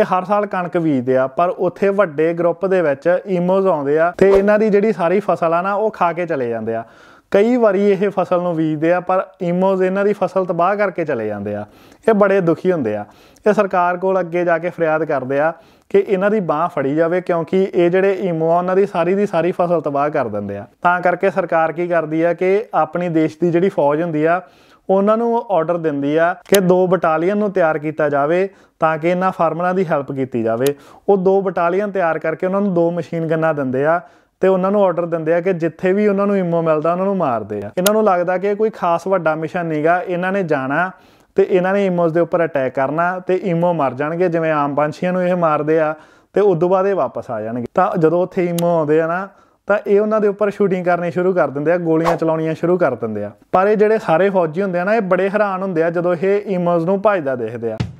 ਇਹ ਹਰ ਸਾਲ ਕਣਕ ਬੀਜਦੇ ਆ ਪਰ ਉੱਥੇ ਵੱਡੇ ਗਰੁੱਪ ਦੇ ਵਿੱਚ ਈਮੋਜ਼ ਆਉਂਦੇ ਆ ਤੇ ਇਹਨਾਂ ਦੀ ਜਿਹੜੀ ਸਾਰੀ ਫਸਲ ਆ ਨਾ ਉਹ ਖਾ ਕੇ ਚਲੇ ਜਾਂਦੇ ਆ ਕਈ ਵਾਰੀ ਇਹ ਫਸਲ ਨੂੰ ਬੀਜਦੇ ਆ ਪਰ ਈਮੋਜ਼ ਇਹਨਾਂ ਦੀ ਫਸਲ ਤਬਾਹ ਕਰਕੇ ਚਲੇ ਜਾਂਦੇ ਆ ਇਹ ਬੜੇ ਦੁਖੀ ਹੁੰਦੇ ਆ ਇਹ ਸਰਕਾਰ ਕੋਲ ਅੱਗੇ ਜਾ ਕੇ ਫਰਿਆਦ ਕਰਦੇ ਆ ਕਿ ਇਹਨਾਂ ਦੀ ਬਾਹ ਫੜੀ ਜਾਵੇ ਕਿਉਂਕਿ ਇਹ ਜਿਹੜੇ ਈਮੋ ਆ ਉਹਨਾਂ ਦੀ ਸਾਰੀ ਦੀ ਸਾਰੀ ਫਸਲ ਤਬਾਹ ਕਰ ਦਿੰਦੇ ਆ ਤਾਂ ਕਰਕੇ ਸਰਕਾਰ ਕੀ ਕਰਦੀ ਆ ਕਿ ਆਪਣੀ ਦੇਸ਼ ਦੀ ਜਿਹੜੀ ਫੌਜ ਹੁੰਦੀ ਆ ਉਹਨਾਂ ਨੂੰ ਆਰਡਰ ਦਿੰਦੀ ਆ ਕਿ ਦੋ ਬਟਾਲੀਅਨ ਨੂੰ ਤਿਆਰ ਕੀਤਾ ਜਾਵੇ ਤਾਂ ਕਿ ਇਹਨਾਂ ਫਾਰਮਰਾਂ ਦੀ ਹੈਲਪ ਕੀਤੀ ਜਾਵੇ ਉਹ ਦੋ ਬਟਾਲੀਅਨ ਤਿਆਰ ਕਰਕੇ ਉਹਨਾਂ ਨੂੰ ਦੋ ਮਸ਼ੀਨ ਗੰਨਾ ਦਿੰਦੇ ਆ ਤੇ ਉਹਨਾਂ ਨੂੰ ਆਰਡਰ ਦਿੰਦੇ ਆ ਕਿ ਜਿੱਥੇ ਵੀ ਉਹਨਾਂ ਨੂੰ ਇਮੋ ਮਿਲਦਾ ਉਹਨਾਂ ਨੂੰ ਮਾਰਦੇ ਆ ਇਹਨਾਂ ਨੂੰ ਲੱਗਦਾ ਕਿ ਕੋਈ ਖਾਸ ਵੱਡਾ ਮਿਸ਼ਨ ਨਹੀਂਗਾ ਇਹਨਾਂ ਨੇ ਜਾਣਾ ਤੇ ਇਹਨਾਂ ਨੇ ਇਮੋਸ ਦੇ ਉੱਪਰ ਅਟੈਕ ਕਰਨਾ ਤੇ ਇਮੋ ਮਰ ਜਾਣਗੇ ਜਿਵੇਂ ਆਮ ਪੰਛੀਆਂ ਨੂੰ ਇਹ ਮਾਰਦੇ ਆ ਤੇ ਉਸ ਤੋਂ ਬਾਅਦ ਇਹ ਵਾਪਸ ਆ ਜਾਣਗੇ ਤਾਂ ਜਦੋਂ ਉੱਥੇ ਇਮੋ ਆਉਂਦੇ ਆ ਨਾ ਤਾਂ ਇਹ ਉਹਨਾਂ ਦੇ ਉੱਪਰ ਸ਼ੂਟਿੰਗ ਕਰਨੀ ਸ਼ੁਰੂ ਕਰ ਦਿੰਦੇ ਆ ਗੋਲੀਆਂ ਚਲਾਉਣੀਆਂ ਸ਼ੁਰੂ ਕਰ ਦਿੰਦੇ ਆ ਪਰ ਇਹ ਜਿਹੜੇ ਸਾਰੇ ਫੌਜੀ ਹੁੰਦੇ ਆ ਨਾ ਇਹ ਬੜੇ ਹੈਰਾਨ ਹੁੰਦੇ ਆ ਜਦੋਂ ਇਹ ਇਮਜ਼ ਨੂੰ ਭਜਦਾ ਦੇਖਦੇ ਆ